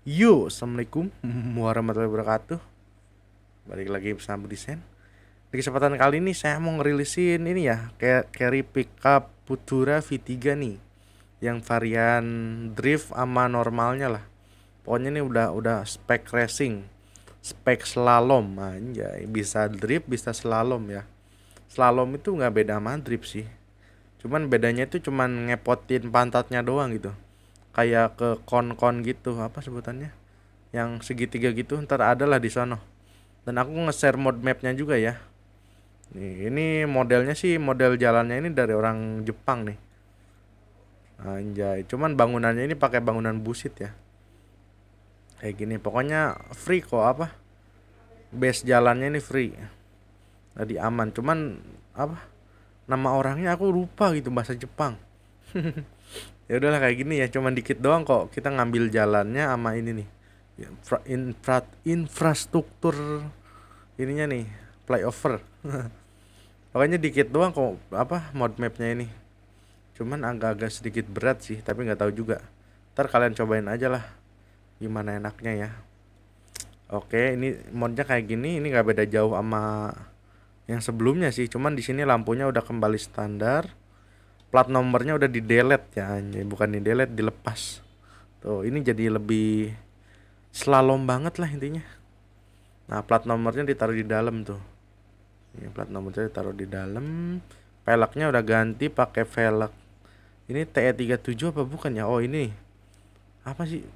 Yo, Assalamualaikum warahmatullahi wabarakatuh Balik lagi bersama Desain. Di kesempatan kali ini saya mau ngerilisin ini ya Carry Pickup Putura V3 nih Yang varian drift ama normalnya lah Pokoknya ini udah udah spek racing Spek slalom aja Bisa drift bisa slalom ya Slalom itu nggak beda sama drift sih Cuman bedanya itu cuman ngepotin pantatnya doang gitu kayak ke kon-kon gitu apa sebutannya yang segitiga gitu ntar ada lah di sana dan aku nge-share mod mapnya juga ya nih ini modelnya sih model jalannya ini dari orang Jepang nih anjay cuman bangunannya ini pakai bangunan busit ya kayak gini pokoknya free kok apa base jalannya ini free tadi aman cuman apa nama orangnya aku lupa gitu bahasa Jepang ya udahlah kayak gini ya cuman dikit doang kok kita ngambil jalannya sama ini nih ya, infra, infra infrastruktur ininya nih flyover pokoknya dikit doang kok apa mod mapnya ini cuman agak-agak sedikit berat sih tapi nggak tahu juga ntar kalian cobain aja lah gimana enaknya ya oke ini modnya kayak gini ini nggak beda jauh sama yang sebelumnya sih cuman di sini lampunya udah kembali standar plat nomornya udah di delete ya anjay bukan di delete dilepas tuh ini jadi lebih slalom banget lah intinya nah plat nomornya ditaruh di dalam tuh ini plat nomornya ditaruh di dalam velgnya udah ganti pakai velg ini TE37 apa bukan ya oh ini apa sih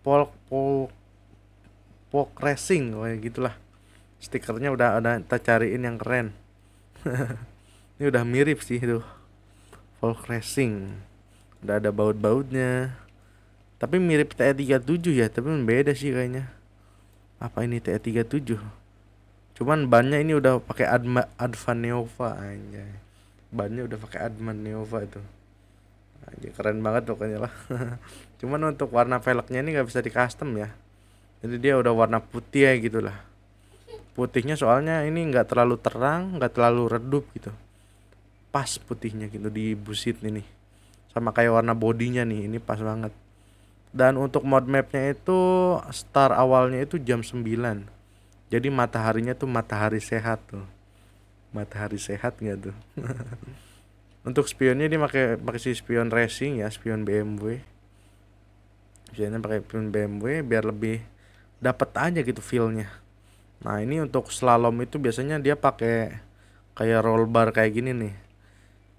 polk polk polk racing kayak oh, gitulah stikernya udah ada kita cariin yang keren ini udah mirip sih tuh Full Racing udah ada baut-bautnya tapi mirip TE37 ya tapi beda sih kayaknya apa ini TE37 cuman bannya ini udah pakai Adma Neova aja bannya udah pakai Neova itu aja keren banget pokoknya lah cuman untuk warna velgnya ini nggak bisa di custom ya jadi dia udah warna putih ya gitulah putihnya soalnya ini nggak terlalu terang nggak terlalu redup gitu pas putihnya gitu di busit ini sama kayak warna bodinya nih ini pas banget dan untuk mod mapnya itu start awalnya itu jam 9 jadi mataharinya tuh matahari sehat tuh matahari sehat nggak tuh untuk spionnya dia pakai pakai si spion racing ya spion BMW biasanya pakai spion BMW biar lebih dapat aja gitu feelnya nah ini untuk slalom itu biasanya dia pakai kayak roll bar kayak gini nih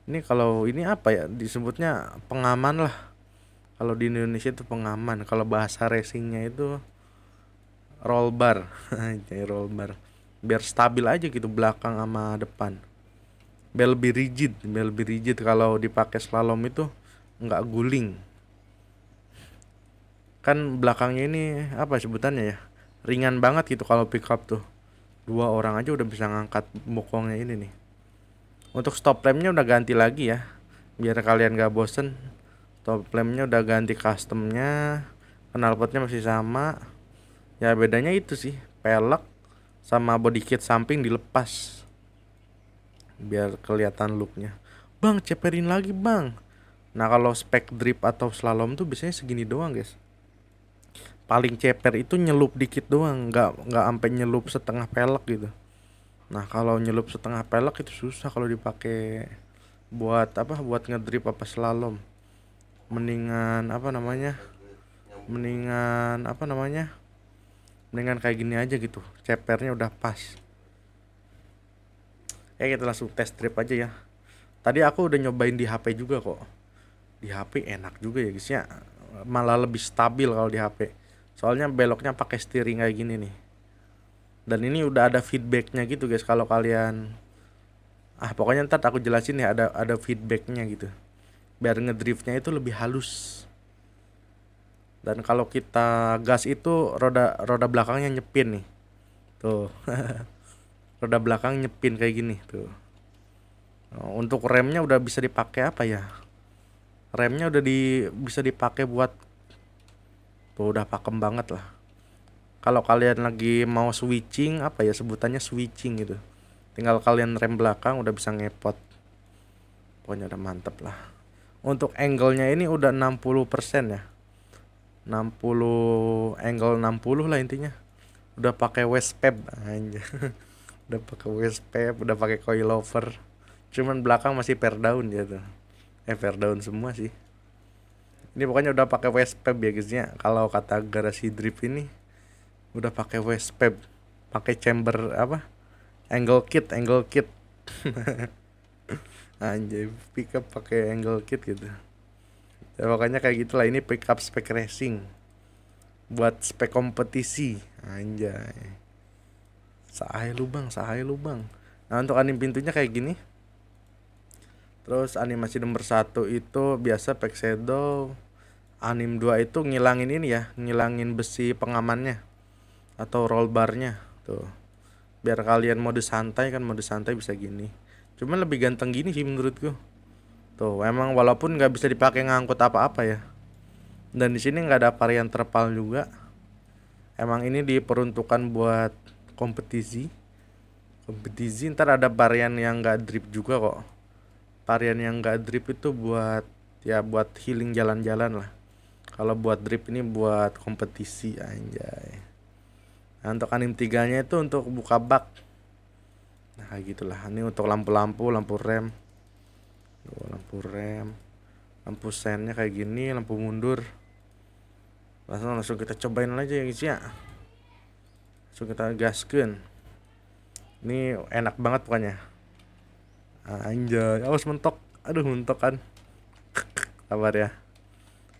ini kalau ini apa ya disebutnya pengaman lah kalau di Indonesia itu pengaman kalau bahasa racingnya itu roll bar jadi roll bar biar stabil aja gitu belakang sama depan biar lebih rigid biar lebih rigid kalau dipakai slalom itu nggak guling kan belakangnya ini apa sebutannya ya ringan banget gitu kalau pickup tuh dua orang aja udah bisa ngangkat bokongnya ini nih untuk stop lampnya udah ganti lagi ya biar kalian gak bosen stop lampnya udah ganti customnya knalpotnya masih sama ya bedanya itu sih pelek sama body kit samping dilepas biar kelihatan looknya bang ceperin lagi bang nah kalau spek drip atau slalom tuh biasanya segini doang guys paling ceper itu nyelup dikit doang nggak nggak sampai nyelup setengah pelek gitu Nah kalau nyelup setengah pelek itu susah kalau dipakai buat apa buat ngedrip apa slalom. Mendingan apa namanya? Mendingan apa namanya? Mendingan kayak gini aja gitu. Cepernya udah pas. Ya kita langsung test trip aja ya. Tadi aku udah nyobain di HP juga kok. Di HP enak juga ya guys ya. Malah lebih stabil kalau di HP. Soalnya beloknya pakai steering kayak gini nih dan ini udah ada feedbacknya gitu guys kalau kalian ah pokoknya ntar aku jelasin ya ada ada feedbacknya gitu biar ngedriftnya itu lebih halus dan kalau kita gas itu roda roda belakangnya nyepin nih tuh roda belakang nyepin kayak gini tuh nah, untuk remnya udah bisa dipakai apa ya remnya udah di bisa dipakai buat tuh udah pakem banget lah kalau kalian lagi mau switching apa ya sebutannya switching gitu tinggal kalian rem belakang udah bisa ngepot pokoknya udah mantep lah untuk angle-nya ini udah 60% ya 60 angle 60 lah intinya udah pakai west pep aja udah pakai west pep udah pakai coilover cuman belakang masih per down ya tuh eh per down semua sih ini pokoknya udah pakai west pep ya guysnya kalau kata garasi drip ini udah pakai waist pad pakai chamber apa angle kit angle kit anjay pickup pakai angle kit gitu ya, makanya kayak gitulah ini pickup spek racing buat spek kompetisi anjay sahai lubang sahai lubang nah untuk anim pintunya kayak gini terus animasi nomor satu itu biasa pack shadow anim 2 itu ngilangin ini ya ngilangin besi pengamannya atau roll barnya tuh biar kalian mode santai kan mode santai bisa gini cuman lebih ganteng gini sih menurutku tuh emang walaupun nggak bisa dipakai ngangkut apa-apa ya dan di sini nggak ada varian terpal juga emang ini diperuntukkan buat kompetisi kompetisi ntar ada varian yang nggak drip juga kok varian yang nggak drip itu buat ya buat healing jalan-jalan lah kalau buat drip ini buat kompetisi anjay nah, untuk anim tiganya itu untuk buka bak nah gitulah ini untuk lampu-lampu lampu rem Oh, lampu rem lampu sennya kayak gini lampu mundur langsung langsung kita cobain aja ya guys ya langsung kita gaskeun. ini enak banget pokoknya ah, anjay awas mentok aduh mentok kan Kabar ya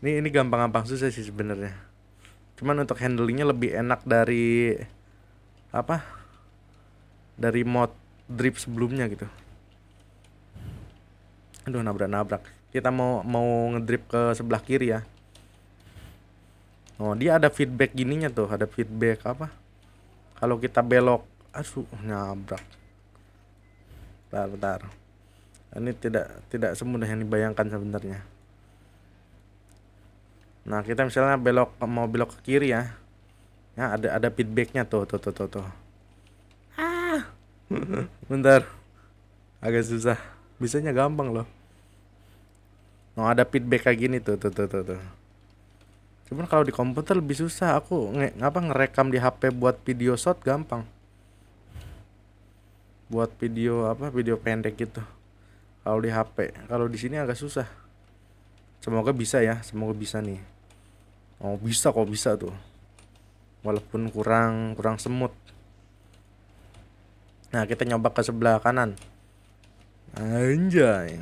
ini ini gampang-gampang susah sih sebenarnya cuman untuk handlingnya lebih enak dari apa dari mod drip sebelumnya gitu aduh nabrak-nabrak kita mau mau ngedrip ke sebelah kiri ya oh dia ada feedback gininya tuh ada feedback apa kalau kita belok asu nabrak bentar bentar ini tidak tidak semudah yang dibayangkan sebenarnya Nah, kita misalnya belok mau belok ke kiri ya. Ya, ada ada feedbacknya tuh, tuh, tuh, tuh, tuh. Ah. Bentar. Agak susah. Bisanya gampang loh. Nah, ada feedback kayak gini tuh, tuh, tuh, tuh, tuh. Cuman kalau di komputer lebih susah. Aku nge ngapa ngerekam di HP buat video shot gampang. Buat video apa? Video pendek gitu. Kalau di HP, kalau di sini agak susah. Semoga bisa ya, semoga bisa nih oh bisa kok bisa tuh walaupun kurang kurang semut nah kita nyoba ke sebelah kanan anjay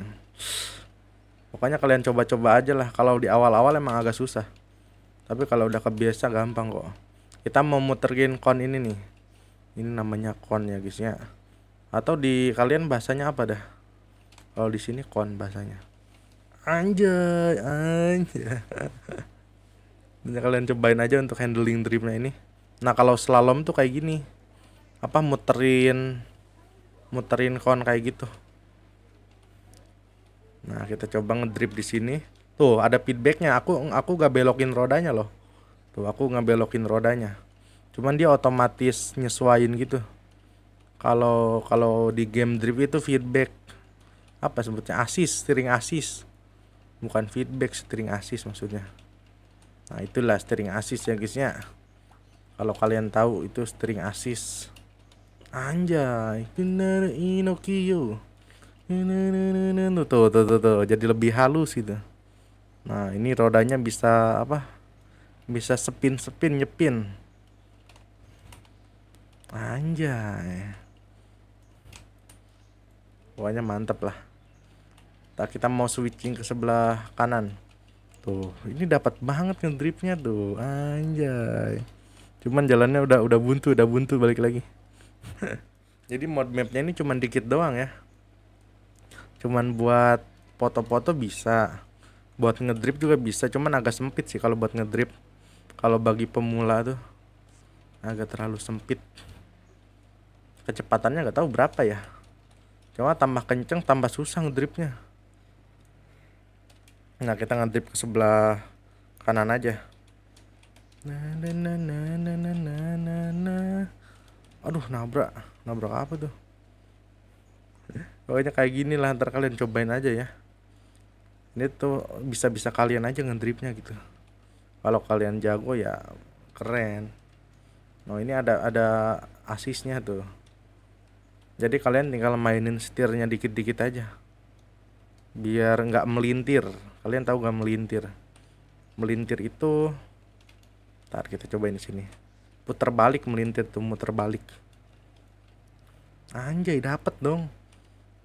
pokoknya kalian coba-coba aja lah kalau di awal-awal emang agak susah tapi kalau udah kebiasa gampang kok kita mau muterin kon ini nih ini namanya kon ya guys ya atau di kalian bahasanya apa dah kalau di sini kon bahasanya anjay anjay Nanti kalian cobain aja untuk handling dripnya ini. Nah kalau slalom tuh kayak gini, apa muterin muterin kon kayak gitu. Nah kita coba ngedrip di sini. Tuh ada feedbacknya. Aku aku gak belokin rodanya loh. Tuh aku nggak belokin rodanya. Cuman dia otomatis nyesuain gitu. Kalau kalau di game drip itu feedback apa sebutnya asis steering asis bukan feedback steering asis maksudnya Nah itulah steering assist ya guys ya. Kalau kalian tahu itu steering assist. Anjay, bener Inokio. Tuh, tuh, tuh, tuh, jadi lebih halus gitu. Nah ini rodanya bisa apa? Bisa sepin sepin nyepin. Anjay. Pokoknya mantep lah. tak Kita mau switching ke sebelah kanan tuh ini dapat banget dripnya kan tuh anjay cuman jalannya udah udah buntu udah buntu balik lagi jadi mod mapnya ini cuman dikit doang ya cuman buat foto-foto bisa buat ngedrip juga bisa cuman agak sempit sih kalau buat ngedrip kalau bagi pemula tuh agak terlalu sempit kecepatannya nggak tahu berapa ya cuma tambah kenceng tambah susah ngedripnya Nah, kita ngedrip ke sebelah kanan aja. Nah, nah, nah, nah, nah, nah, nah, nah. Aduh, nabrak. Nabrak apa tuh? Pokoknya kayak gini lah, ntar kalian cobain aja ya. Ini tuh bisa-bisa kalian aja ngedripnya gitu. Kalau kalian jago ya keren. Nah, ini ada ada asisnya tuh. Jadi kalian tinggal mainin setirnya dikit-dikit aja. Biar nggak melintir kalian tahu gak melintir melintir itu tar kita cobain di sini putar balik melintir tuh muter balik anjay dapet dong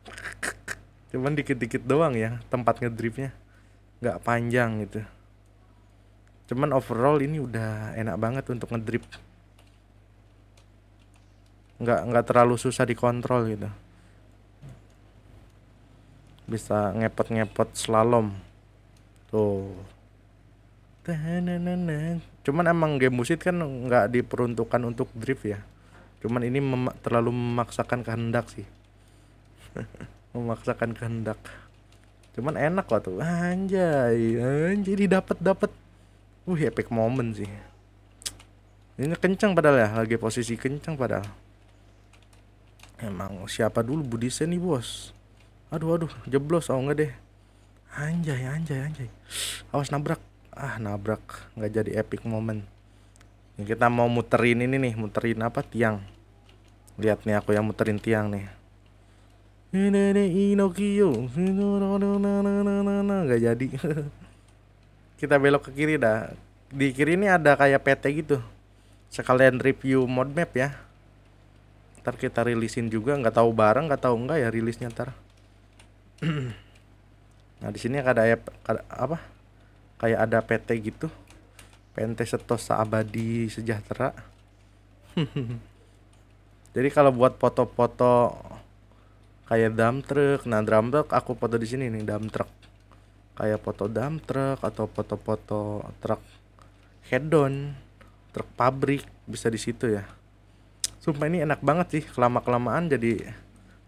cuman dikit-dikit doang ya tempat ngedripnya nggak panjang gitu cuman overall ini udah enak banget untuk ngedrip nggak nggak terlalu susah dikontrol gitu bisa ngepot-ngepot slalom tuh cuman emang game musik kan nggak diperuntukkan untuk drift ya cuman ini mem terlalu memaksakan kehendak sih memaksakan kehendak cuman enak lah tuh anjay anjay dapat dapat uh epic moment sih ini kencang padahal ya lagi posisi kencang padahal emang siapa dulu Budisen nih bos aduh aduh jeblos oh enggak deh anjay anjay anjay awas nabrak ah nabrak nggak jadi epic moment ini kita mau muterin ini nih muterin apa tiang lihat nih aku yang muterin tiang nih ini ini Inokio nggak jadi kita belok ke kiri dah di kiri ini ada kayak PT gitu sekalian review mod map ya ntar kita rilisin juga nggak tahu bareng nggak tahu enggak ya rilisnya ntar Nah, di sini ada, ya apa? Kayak ada PT gitu. PT Setosa Abadi Sejahtera. Jadi kalau buat foto-foto kayak dump truck, nah dump truck aku foto di sini nih dump truck. Kayak foto dump truck atau foto-foto truk head-on, truk pabrik bisa di situ ya. Sumpah ini enak banget sih, kelama-kelamaan jadi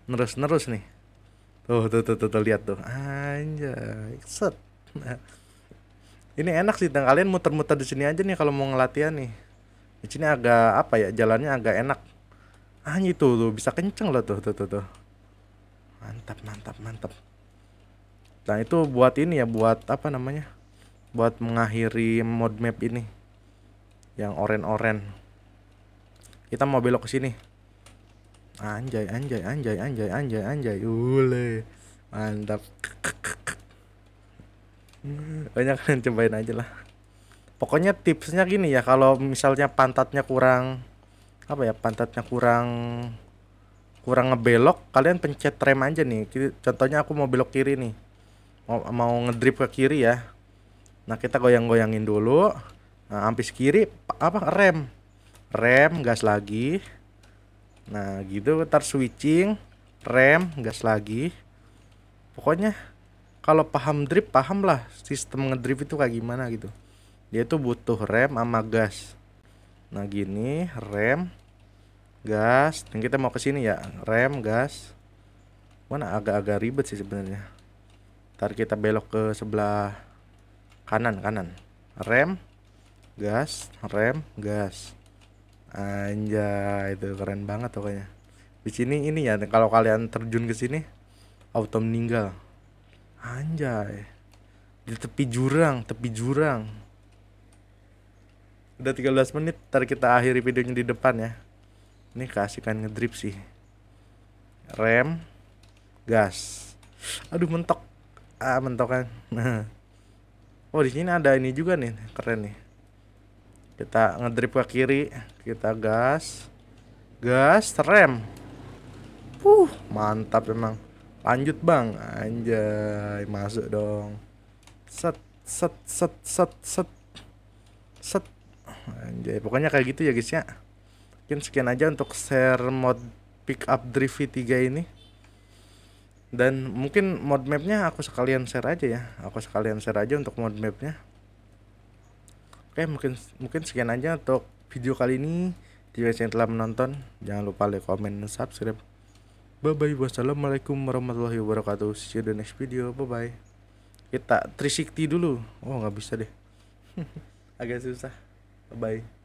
nerus-nerus nih. Tuh, tuh, tuh, tuh, tuh lihat tuh. Anjay, set. Nah. Ini enak sih, dan kalian muter-muter di sini aja nih kalau mau ngelatihan nih. Di sini agak apa ya? Jalannya agak enak. ah tuh, tuh bisa kenceng loh tuh, tuh, tuh, tuh. Mantap, mantap, mantap. Nah, itu buat ini ya, buat apa namanya? Buat mengakhiri mod map ini. Yang oren-oren. Kita mau belok ke sini. Anjay, anjay, anjay, anjay, anjay, anjay. Ule. Mantap. Banyak yang cobain aja lah. Pokoknya tipsnya gini ya, kalau misalnya pantatnya kurang apa ya, pantatnya kurang kurang ngebelok, kalian pencet rem aja nih. Contohnya aku mau belok kiri nih. Mau mau ngedrip ke kiri ya. Nah, kita goyang-goyangin dulu. Nah, ampis kiri apa rem. Rem, gas lagi nah gitu ntar switching rem gas lagi pokoknya kalau paham drift paham lah sistem ngedrift itu kayak gimana gitu dia tuh butuh rem sama gas nah gini rem gas dan kita mau kesini ya rem gas mana agak-agak ribet sih sebenarnya ntar kita belok ke sebelah kanan kanan rem gas rem gas Anjay, itu keren banget pokoknya. Di sini ini ya kalau kalian terjun ke sini auto meninggal. Anjay. Di tepi jurang, tepi jurang. Udah 13 menit, ntar kita akhiri videonya di depan ya. Ini keasikan ngedrip sih. Rem, gas. Aduh mentok. Ah, mentokan. oh, di sini ada ini juga nih, keren nih kita ngedrip ke kiri kita gas gas rem uh mantap emang lanjut bang anjay masuk dong set set set set set set anjay pokoknya kayak gitu ya guys ya mungkin sekian aja untuk share mod pickup drift V3 ini dan mungkin mod mapnya aku sekalian share aja ya aku sekalian share aja untuk mod mapnya Oke, eh, mungkin mungkin sekian aja untuk video kali ini. Terima kasih yang telah menonton. Jangan lupa like, comment, dan subscribe. Bye-bye. Wassalamualaikum warahmatullahi wabarakatuh. See you the next video. Bye-bye. Kita 360 dulu. Oh, nggak bisa deh. Agak susah. Bye-bye.